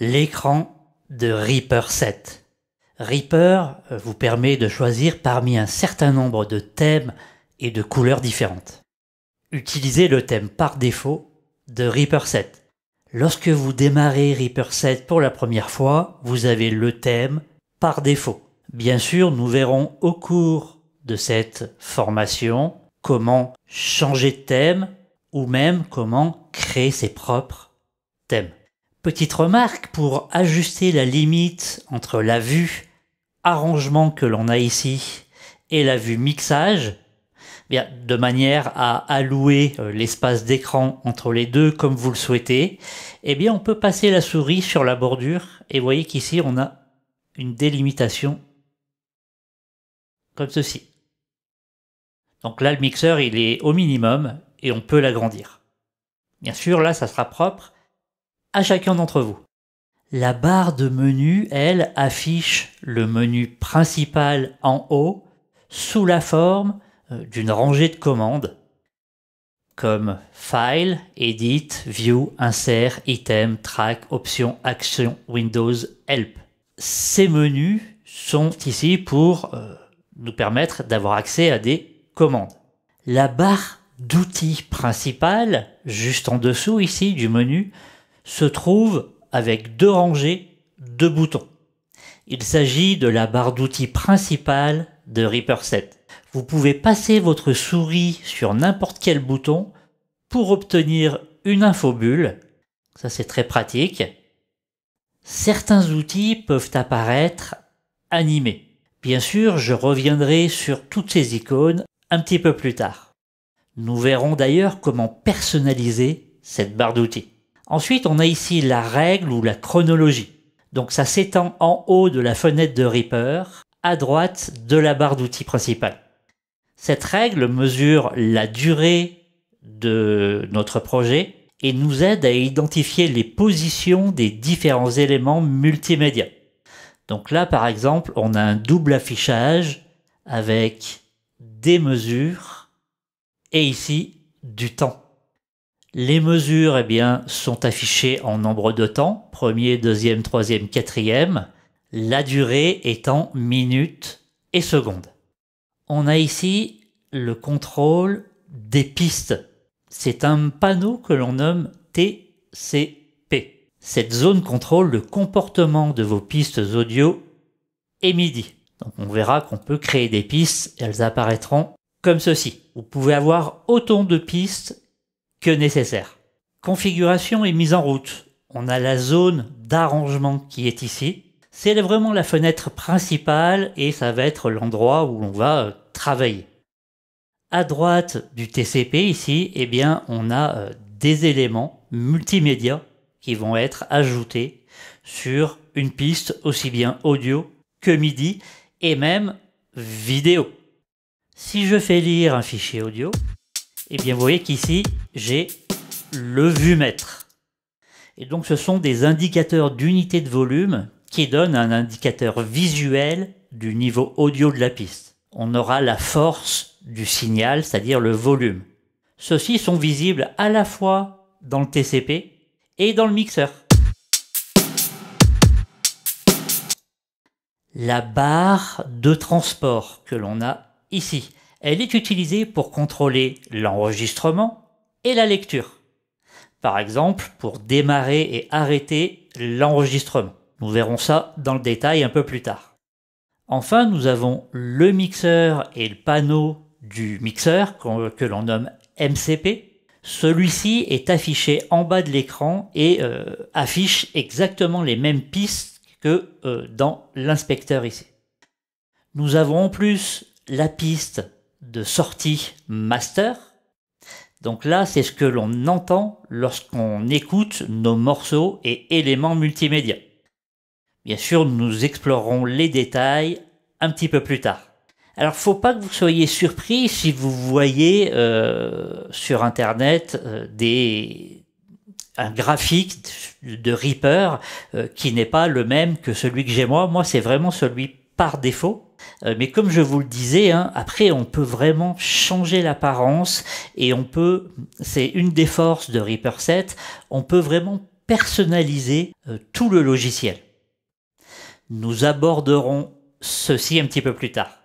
l'écran de Reaper 7. Reaper euh, vous permet de choisir parmi un certain nombre de thèmes et de couleurs différentes. Utilisez le thème par défaut de Reaper 7. Lorsque vous démarrez Reaper 7 pour la première fois, vous avez le thème par défaut. Bien sûr, nous verrons au cours de cette formation comment changer de thème ou même comment créer ses propres thèmes. Petite remarque pour ajuster la limite entre la vue arrangement que l'on a ici et la vue mixage, eh bien, de manière à allouer euh, l'espace d'écran entre les deux comme vous le souhaitez, eh bien on peut passer la souris sur la bordure et voyez qu'ici on a une délimitation comme ceci. Donc là le mixeur il est au minimum et on peut l'agrandir. Bien sûr là ça sera propre, à chacun d'entre vous. La barre de menu, elle, affiche le menu principal en haut sous la forme euh, d'une rangée de commandes comme File, Edit, View, Insert, Item, Track, Option, Action, Windows, Help. Ces menus sont ici pour euh, nous permettre d'avoir accès à des commandes. La barre d'outils principale, juste en dessous ici du menu, se trouve avec deux rangées de boutons. Il s'agit de la barre d'outils principale de Reaper 7. Vous pouvez passer votre souris sur n'importe quel bouton pour obtenir une infobulle. Ça c'est très pratique. Certains outils peuvent apparaître animés. Bien sûr, je reviendrai sur toutes ces icônes un petit peu plus tard. Nous verrons d'ailleurs comment personnaliser cette barre d'outils. Ensuite, on a ici la règle ou la chronologie. Donc ça s'étend en haut de la fenêtre de Reaper, à droite de la barre d'outils principale. Cette règle mesure la durée de notre projet et nous aide à identifier les positions des différents éléments multimédia. Donc là, par exemple, on a un double affichage avec des mesures et ici du temps. Les mesures eh bien, sont affichées en nombre de temps, premier, deuxième, troisième, quatrième, la durée étant minutes et secondes. On a ici le contrôle des pistes. C'est un panneau que l'on nomme TCP. Cette zone contrôle le comportement de vos pistes audio et MIDI. Donc on verra qu'on peut créer des pistes, elles apparaîtront comme ceci. Vous pouvez avoir autant de pistes nécessaire. Configuration et mise en route. On a la zone d'arrangement qui est ici. C'est vraiment la fenêtre principale et ça va être l'endroit où on va euh, travailler. À droite du TCP ici, eh bien, on a euh, des éléments multimédia qui vont être ajoutés sur une piste aussi bien audio que MIDI et même vidéo. Si je fais lire un fichier audio, et eh bien vous voyez qu'ici, j'ai le vumètre. Et donc ce sont des indicateurs d'unité de volume qui donnent un indicateur visuel du niveau audio de la piste. On aura la force du signal, c'est-à-dire le volume. Ceux-ci sont visibles à la fois dans le TCP et dans le mixeur. La barre de transport que l'on a ici. Elle est utilisée pour contrôler l'enregistrement et la lecture. Par exemple, pour démarrer et arrêter l'enregistrement. Nous verrons ça dans le détail un peu plus tard. Enfin, nous avons le mixeur et le panneau du mixeur que l'on nomme MCP. Celui-ci est affiché en bas de l'écran et euh, affiche exactement les mêmes pistes que euh, dans l'inspecteur ici. Nous avons en plus la piste de sortie master. Donc là, c'est ce que l'on entend lorsqu'on écoute nos morceaux et éléments multimédia. Bien sûr, nous explorerons les détails un petit peu plus tard. Alors, faut pas que vous soyez surpris si vous voyez euh, sur Internet euh, des un graphique de Reaper euh, qui n'est pas le même que celui que j'ai moi. Moi, c'est vraiment celui par défaut. Euh, mais comme je vous le disais, hein, après on peut vraiment changer l'apparence et on peut, c'est une des forces de Reaper 7, on peut vraiment personnaliser euh, tout le logiciel. Nous aborderons ceci un petit peu plus tard.